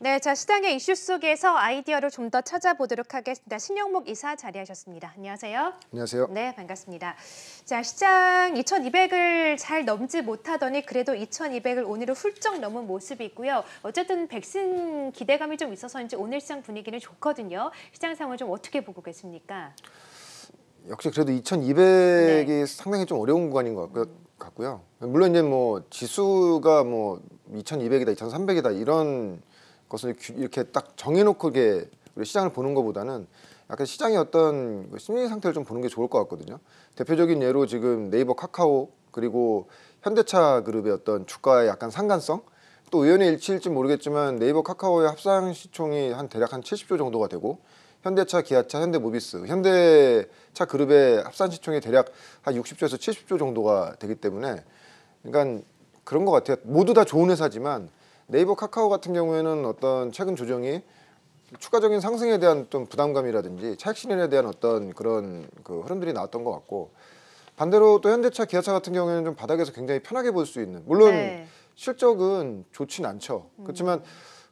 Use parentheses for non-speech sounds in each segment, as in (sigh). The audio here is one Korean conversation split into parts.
네, 자 시장의 이슈 속에서 아이디어를 좀 더 찾아보도록 하겠습니다. 신영목 이사 자리하셨습니다. 안녕하세요. 안녕하세요. 네, 반갑습니다. 자 시장 2,200을 잘 넘지 못하더니 그래도 2,200을 오늘은 훌쩍 넘은 모습이고요. 어쨌든 백신 기대감이 좀 있어서인지 오늘 시장 분위기는 좋거든요. 시장 상황 좀 어떻게 보고 계십니까? 역시 그래도 2,200이 네. 상당히 좀 어려운 구간인 것 같고요. 물론 이제 뭐 지수가 뭐 2,200이다, 2,300이다 이런 것을 이렇게 딱 정해놓고 게 우리 시장을 보는 것보다는 약간 시장의 어떤 그 심리 상태를 좀 보는 게 좋을 것 같거든요. 대표적인 예로 지금 네이버, 카카오 그리고 현대차 그룹의 어떤 주가의 약간 상관성 또의원의 일치일지 모르겠지만 네이버, 카카오의 합상 시총이 한 대략 한 70조 정도가 되고 현대차, 기아차, 현대모비스, 현대차 그룹의 합산 시총이 대략 한 60조에서 70조 정도가 되기 때문에 그러니까 그런 것 같아요. 모두 다 좋은 회사지만 네이버 카카오 같은 경우에는 어떤 최근 조정이 추가적인 상승에 대한 좀 부담감이라든지 차익실현에 대한 어떤 그런 그 흐름들이 나왔던 것 같고 반대로 또 현대차 기아차 같은 경우에는 좀 바닥에서 굉장히 편하게 볼 수 있는 물론 네. 실적은 좋진 않죠 음. 그렇지만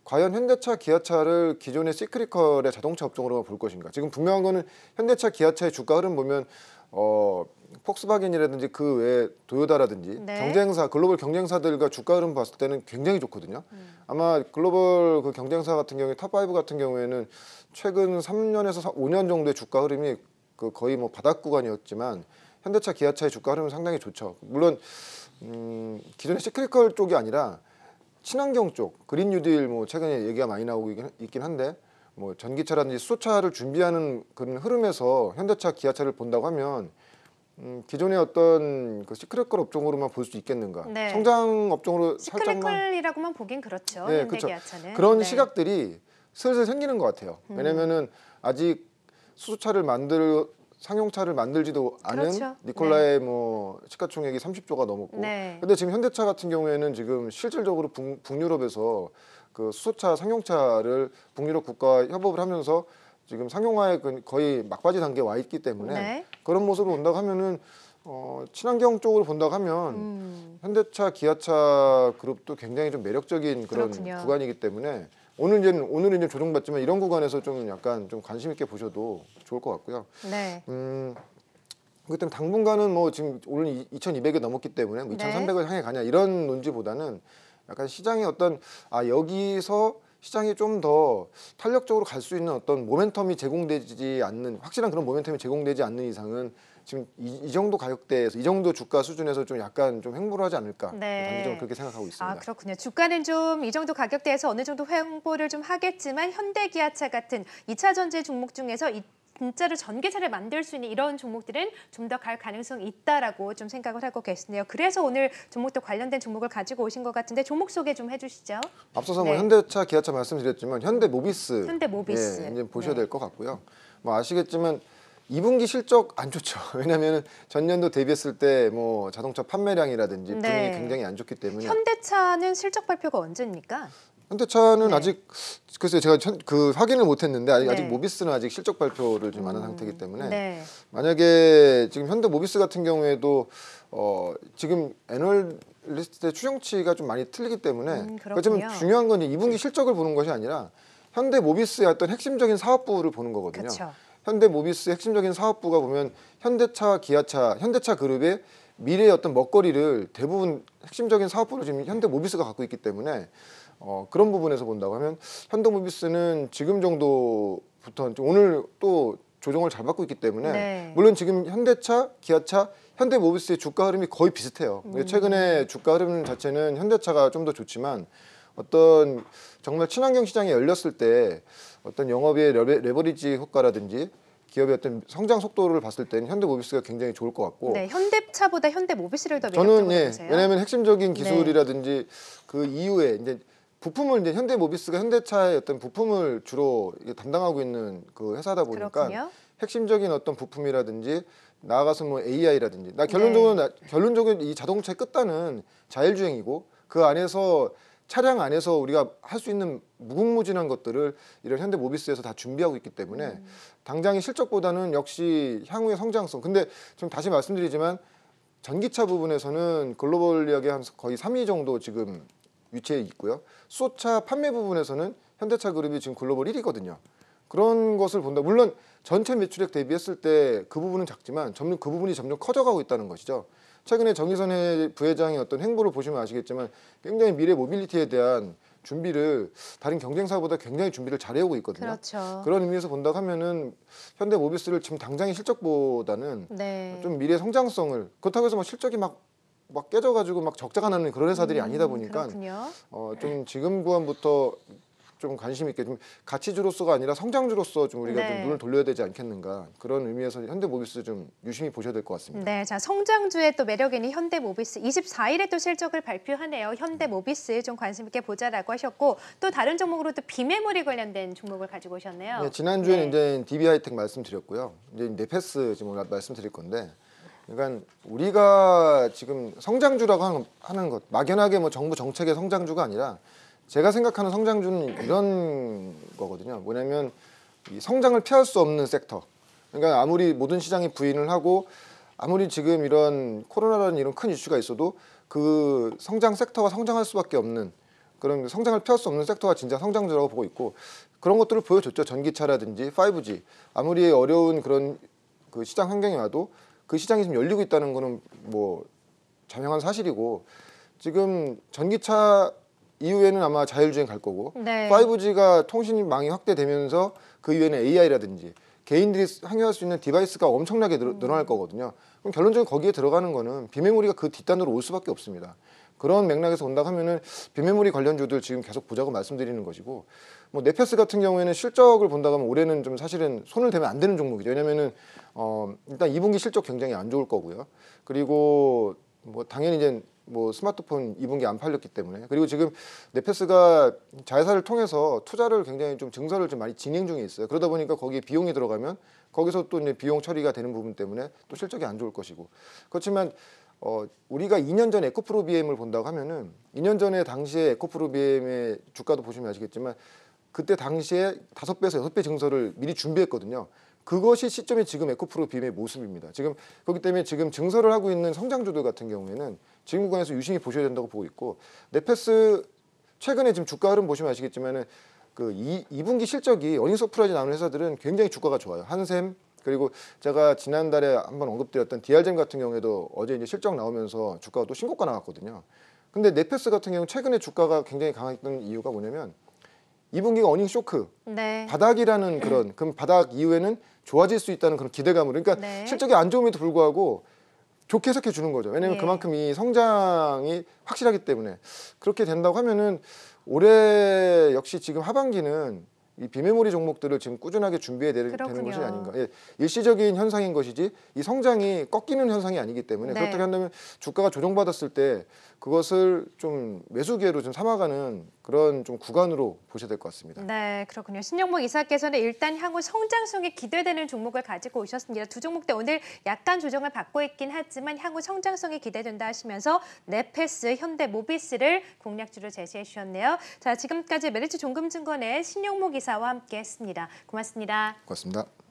과연 현대차 기아차를 기존의 시크리컬의 자동차 업종으로볼 것인가 지금 분명한 거는 현대차 기아차의 주가 흐름 보면 어 폭스바겐이라든지 그 외에 도요다라든지 네. 경쟁사 글로벌 경쟁사들과 주가 흐름 봤을 때는 굉장히 좋거든요. 음. 아마 글로벌 그 경쟁사 같은 경우에 탑5 같은 경우에는 최근 3년에서 5년 정도의 주가 흐름이 그 거의 뭐 바닥 구간이었지만 현대차, 기아차의 주가 흐름은 상당히 좋죠. 물론 음, 기존의 시크릿컬 쪽이 아니라 친환경 쪽, 그린 뉴딜 뭐 최근에 얘기가 많이 나오고 있긴 한데 뭐 전기차라든지 수소차를 준비하는 그런 흐름에서 현대차, 기아차를 본다고 하면 음, 기존의 어떤 그시크릿걸 업종으로만 볼 수 있겠는가? 네. 성장 업종으로 시크릿이라고만 보긴 그렇죠. 네, 그렇죠. 그런 네. 시각들이 슬슬 생기는 것 같아요. 음. 왜냐면은 아직 수소차를 만들 상용차를 만들지도 않은 그렇죠. 니콜라의 네. 뭐 시가총액이 30조가 넘었고 네. 근데 지금 현대차 같은 경우에는 지금 실질적으로 북, 북유럽에서 그 수소차 상용차를 북유럽 국가 협업을 하면서 지금 상용화에 그 거의 막바지 단계에 와 있기 때문에 네. 그런 모습을본다고 하면은 어, 친환경 쪽으로 본다고 하면 음. 현대차, 기아차 그룹도 굉장히 좀 매력적인 그런 그렇군요. 구간이기 때문에 오늘 이제 오늘은 이제 조정받지만 이런 구간에서 좀 약간 좀 관심 있게 보셔도 좋을 것 같고요. 네. 음, 그 때문에 당분간은 뭐 지금 오늘 2,200이 넘었기 때문에 뭐 2,300을 향해 가냐 이런 논지보다는 약간 시장의 어떤 아 여기서 시장이 좀 더 탄력적으로 갈 수 있는 어떤 모멘텀이 제공되지 않는 확실한 그런 모멘텀이 제공되지 않는 이상은 지금 이, 이, 정도 가격대에서 이 정도 주가 수준에서 좀 약간 좀 횡보를 하지 않을까 네. 네 단기적으로 그렇게 생각하고 있습니다. 아 그렇군요. 주가는 좀 이 정도 가격대에서 어느 정도 횡보를 좀 하겠지만 현대기아차 같은 2차 전지 종목 중에서 이 진짜로 전기차를 만들 수 있는 이런 종목들은 좀 더 갈 가능성이 있다라고 좀 생각을 하고 계시네요. 그래서 오늘 종목도 관련된 종목을 가지고 오신 것 같은데 종목 소개 좀 해주시죠. 앞서서 뭐 네. 뭐 현대차, 기아차 말씀드렸지만 현대모비스, 현대모비스 예, 이제 보셔야 네. 될것 같고요. 뭐 아시겠지만 2분기 실적 안 좋죠. (laughs) 왜냐하면 전년도 대비했을 때 뭐 자동차 판매량이라든지 분위기 네. 굉장히 안 좋기 때문에 현대차는 실적 발표가 언제입니까? 현대차는 네. 아직 글쎄 제가 그 확인을 못했는데 아직, 네. 아직 모비스는 아직 실적 발표를 좀안한 상태이기 음, 때문에 네. 만약에 지금 현대 모비스 같은 경우에도 어 지금 애널 리스트의 추정치가 좀 많이 틀리기 때문에 음, 그러니까 그렇지만 중요한 건 2분기 실적을 보는 것이 아니라 현대 모비스의 어떤 핵심적인 사업부를 보는 거거든요. 현대 모비스 핵심적인 사업부가 보면 현대차, 기아차, 현대차 그룹의 미래의 어떤 먹거리를 대부분 핵심적인 사업부를 지금 현대 모비스가 갖고 있기 때문에 어, 그런 부분에서 본다고 하면 현대모비스는 지금 정도부터 오늘 또 조정을 잘 받고 있기 때문에 네. 물론 지금 현대차, 기아차, 현대모비스의 주가 흐름이 거의 비슷해요. 음. 최근에 주가 흐름 자체는 현대차가 좀 더 좋지만 어떤 정말 친환경 시장이 열렸을 때 어떤 영업의 레버리지 효과라든지 기업의 어떤 성장 속도를 봤을 때는 현대모비스가 굉장히 좋을 것 같고 네, 현대차보다 현대모비스를 더 저는 예, 보세요? 왜냐하면 핵심적인 네. 기술이라든지 네. 그 이후에 이제 부품을 이제 현대모비스가 현대차의 어떤 부품을 주로 담당하고 있는 그 회사다 보니까 그렇군요. 핵심적인 어떤 부품이라든지 나아가서 뭐 AI라든지 나 결론적으로 네. 나, 결론적으로 이 자동차의 끝단은 자율주행이고 그 안에서 차량 안에서 우리가 할 수 있는 무궁무진한 것들을 이런 현대모비스에서 다 준비하고 있기 때문에 음. 당장의 실적보다는 역시 향후의 성장성 근데 좀 다시 말씀드리지만 전기차 부분에서는 글로벌하게 한 거의 3위 정도 지금 위치해 있고요. 소차 판매 부분에서는 현대차 그룹이 지금 글로벌 1위거든요. 그런 것을 본다. 물론 전체 매출액 대비했을 때 그 부분은 작지만 점점 그 부분이 점점 커져가고 있다는 것이죠. 최근에 정의선 부회장의 어떤 행보를 보시면 아시겠지만 굉장히 미래 모빌리티에 대한 준비를 다른 경쟁사보다 굉장히 준비를 잘해오고 있거든요. 그렇죠. 그런 의미에서 본다고 하면은 현대 모비스를 지금 당장의 실적보다는 네. 좀 미래 성장성을 그렇다고 해서 막 뭐 실적이 막막 깨져가지고 막 적자가 나는 그런 회사들이 음, 아니다 보니까 어, 좀 지금 구간부터 좀 관심 있게 좀 가치주로서가 아니라 성장주로서 좀 우리가 네. 좀 눈을 돌려야 되지 않겠는가 그런 의미에서 현대모비스 좀 유심히 보셔야 될 것 같습니다. 네, 자 성장주의 또 매력인 이 현대모비스 24일에 또 실적을 발표하네요. 현대모비스 좀 관심 있게 보자라고 하셨고 또 다른 종목으로 또 비메모리 관련된 종목을 가지고 오셨네요. 네, 지난주에 네. 이제 DB하이텍 말씀드렸고요. 이제 네패스 지금 말씀드릴 건데. 그러니까 우리가 지금 성장주라고 하는 것 막연하게 뭐 정부 정책의 성장주가 아니라 제가 생각하는 성장주는 이런 거거든요. 뭐냐면 이 성장을 피할 수 없는 섹터. 그러니까 아무리 모든 시장이 부인을 하고 아무리 지금 이런 코로나라는 이런 큰 이슈가 있어도 그 성장 섹터가 성장할 수밖에 없는 그런 성장을 피할 수 없는 섹터가 진짜 성장주라고 보고 있고 그런 것들을 보여줬죠. 전기차라든지 5G 아무리 어려운 그런 그 시장 환경이 와도 그 시장이 지금 열리고 있다는 거는 뭐 자명한 사실이고 지금 전기차 이후에는 아마 자율주행 갈 거고 네. 5G가 통신망이 확대되면서 그 이후에는 AI라든지 개인들이 향유할 수 있는 디바이스가 엄청나게 늘어날 거거든요. 그럼 결론적으로 거기에 들어가는 거는 비메모리가 그 뒷단으로 올 수밖에 없습니다. 그런 맥락에서 온다 하면은 비메모리 관련주들 지금 계속 보자고 말씀드리는 것이고 뭐 네페스 같은 경우에는 실적을 본다고 하면 올해는 좀 사실은 손을 대면 안 되는 종목이죠. 왜냐면은 어 일단 2분기 실적 굉장히 안 좋을 거고요. 그리고 뭐 당연히 이제 뭐 스마트폰 2분기 안 팔렸기 때문에 그리고 지금 네페스가 자회사를 통해서 투자를 굉장히 좀 증설을 좀 많이 진행 중에 있어요. 그러다 보니까 거기에 비용이 들어가면 거기서 또 이제 비용 처리가 되는 부분 때문에 또 실적이 안 좋을 것이고 그렇지만 어, 우리가 2년 전에 에코프로 BM을 본다고 하면은 2년 전에 당시에 에코프로 BM의 주가도 보시면 아시겠지만 그때 당시에 다섯 배에서 여섯 배증설을 미리 준비했거든요. 그것이 시점이 지금 에코프로 BM의 모습입니다. 지금 그렇기 때문에 지금 증설을 하고 있는 성장주들 같은 경우에는 지금 구간에서 유심히 보셔야 된다고 보고 있고 네페스 최근에 지금 주가 흐름 보시면 아시겠지만은 그 2, 2분기 실적이 어닝 서프라이즈 나오는 회사들은 굉장히 주가가 좋아요. 한샘, 그리고 제가 지난달에 한번 언급드렸던 DR젠 같은 경우에도 어제 이제 실적 나오면서 주가가 또 신고가 나왔거든요. 근데 네페스 같은 경우 최근에 주가가 굉장히 강했던 이유가 뭐냐면 2분기가 어닝 쇼크, 네. 바닥이라는 그런 그럼 바닥 이후에는 좋아질 수 있다는 그런 기대감으로 그러니까 네. 실적이 안 좋음에도 불구하고 좋게 해석해 주는 거죠. 왜냐하면 예. 그만큼 이 성장이 확실하기 때문에 그렇게 된다고 하면은 올해 역시 지금 하반기는 이 비메모리 종목들을 지금 꾸준하게 준비해야 되는 것이 아닌가. 예, 일시적인 현상인 것이지 이 성장이 꺾이는 현상이 아니기 때문에 네. 그렇다고 한다면 주가가 조정받았을 때 그것을 좀 매수 기회로 좀 삼아가는 그런 좀 구간으로 보셔야 될 것 같습니다. 네, 그렇군요. 신영복 이사께서는 일단 향후 성장성에 기대되는 종목을 가지고 오셨습니다. 두 종목 대 오늘 약간 조정을 받고 있긴 하지만 향후 성장성이 기대된다 하시면서 네페스, 현대, 모비스를 공략주로 제시해 주셨네요. 자, 지금까지 메리츠 종금증권의 신영복 이사 기사와 함께했습니다. 고맙습니다. 고맙습니다.